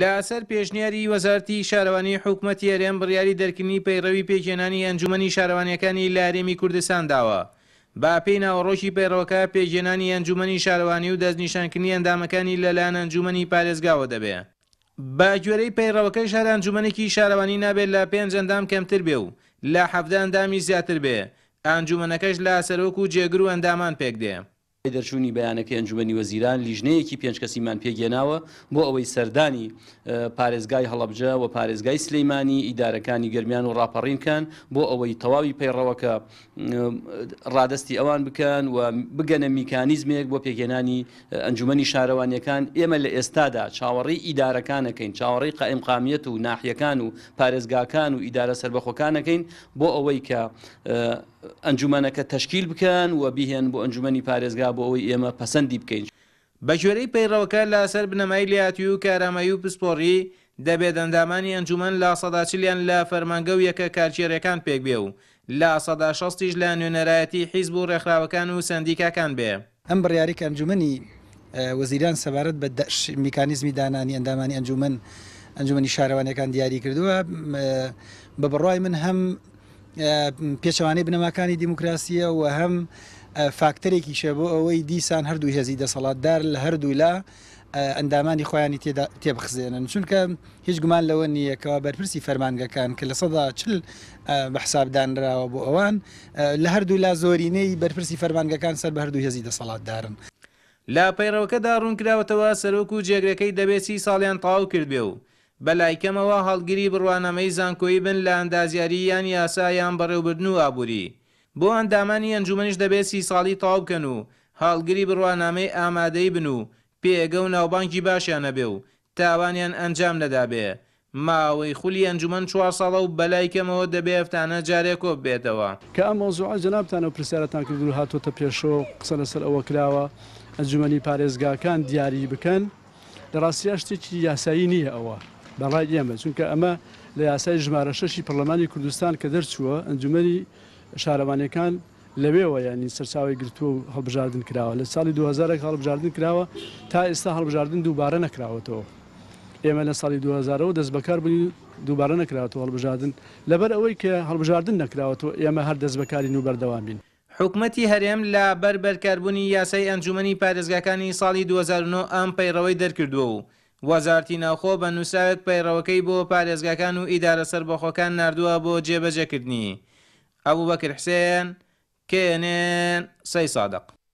لەسەر پێشنیاری وەزارتی شارەوانی حکوومەت یارێن بڕیاری دەرکردنی پەیڕەوی پێکێنانی ئەنجومی شارەوانیەکانی لارێمی کوردستان داوە با پێی ناوەڕۆکی پەیڕەوەکە پێجێنانی ئەنجومی شارەوانی و دەستنیشانکردنی ئەندامەکانی لەلایەن ئەنجومی پارێزگاوە دەبێ با گوێرەی پەیڕەوەکە شار ئەنجومێکی شارەوانی نابێت لە پێنج ئەندام کەمتر بێ و لە حەفدە ئەندامی زیاتر بێ ئەنجومەکەش لە سەرۆک و جێگر و ئەندامان پێک دێ دەرچوونی بەیانەکە ئەنجومی وەزیران لیژنەیەکی پێنج کەسیمان پێگەێناوە بۆ ئەوەی سەردانی پارێزگای هەڵبجە و پارێزگای سلەیمانی ئیدارەکانی گرمیان و ڕاپەڕینکان بۆ ئەوەی تەواوی پەیڕەوەکە ڕادستی ئەوان بکەن و بگەنە میکانیزمێک بۆ پێگەێنانی ئەنجومی شارەوانیەکان ئێمە لە ئێستادا چاوەڕی ئیدارەکانەکەین چاوەڕی قائمقامیەت و ناحیەکان و پارێزگاکان و ئیدارە سربەخۆکانەکەین بۆ ئەوەی کە ئەنجومەنەکە تشکیل بکەن و بیهێن بۆ ئەنجومی پارێزگا کرا بۆ ئەوی ئێمە پەسەندی بکەین بە ژێرەی پەیڕەوەکە لەسەر بنەمای لاتی و کارامایی و پسپۆڕی دەبێت ئەندامانی ئەنجومەن لا سەداچلیان لە فەرمانگە و یەکە کارچێرەکان پێک بێ و لا سەدا شستیش لە نوێنەرایەتی حیز بوو ڕێکخراوەکان و سندیکاکان بێ ئەم بڕیاری ئەنجومنی وەزیران سەبارەت بە دەش میکانیزمی دانانی ئەندامانی ئەنجومەن ئەنجومنی شارەوانەکان دیاری کردووە بە بڕای من هەم پێچەوانەی بنەماکانی دیموکراسیە و هەم فاکتەرێکی شە بۆ ئەوەی دیسان هەردوو هێزی دەسەڵاتدار لە هەردوو لا ئەندامانی خۆیانی تێبخزێنن چونکە هیچ گومان لەوە نییەکەوە بەرپرسی فەرمانگەکان کە لە سەدا چل بەحسابدانراوە بۆ ئەوان لە هەردوو لا زۆرینەی بەرپرسی فەرمانگەکان سەر بە هەردوو هێزی دەسەڵاتدارن. لا پەیڕەوەکەدا ڕوونکراوەتەوە سەرۆک و جێگرەکەی دەبێتی ساڵیان تاو کرد بێ و بەلایکەمەوە هەڵگیری بڕوانەمەی زانکۆی بن لە ئەندازیاری یان یاسایان بەڕێوبردن و ئابووری. بۆ ئەندامانی ئەنجومنیش دەبێت سی ساڵی تاو بکەن و هاڵگری بڕوانامەی ئامادەی بن و پێگە و ناوبانکی باشیانە بێ و تاوانیان ئەنجام نەدابێ ماوەی خولی ئەنجومەن چوار ساڵە و بەلایکەمەوە دەبێفتانە جارێک کۆ بێتەوە کە ئەم مۆزوع جنابتانە پرسیارەتان کرد و هاتۆتە پێشەوە قسە لەسەر ئەوە کراوە ئەنجومنی پارێزگاکان دیاری بکەن لە ڕاستیا شتێکی یاسایی نییە ئەوە بەڕای ئێمە چونکە ئەمە لە یاسای ژمارە شەشی پەرلەمانی کوردستان کە دەرچووە ئەنجومی شارەوانەکان لەوێەوە ینی سەرچاوی گرتووە و هەڵبژاردن کراوە لە ساڵی 2000 هەڵبژاردن کراوە تا ئێستا هەڵبژاردن دووبارە نەکراوەتەوە ئێمە لە ساڵی 2000ەوە دەست بەکار بوونی دووبارە نەکراوەوە هەڵبژاردن لەبەر ئەوەی کە هەڵبژاردن نەکراوەوە ئێمە هەر دەست بەکاری و بەردەوامبین حکومەتی هەرێم لە بەربەرکاربوونی یاسای ئەنجومنی پارێزگاکانی ساڵی 2009 ئەم پەیڕەوەی دەرکردووە و وەزارتی ناوخۆ بە نووساوێت پەیڕەوەەکەی بۆ پارێزگاکان و ئیدارە سەربەخۆکان نردووە بۆ جێبەجەکردنی. أبو بكر حسين كينين سي صادق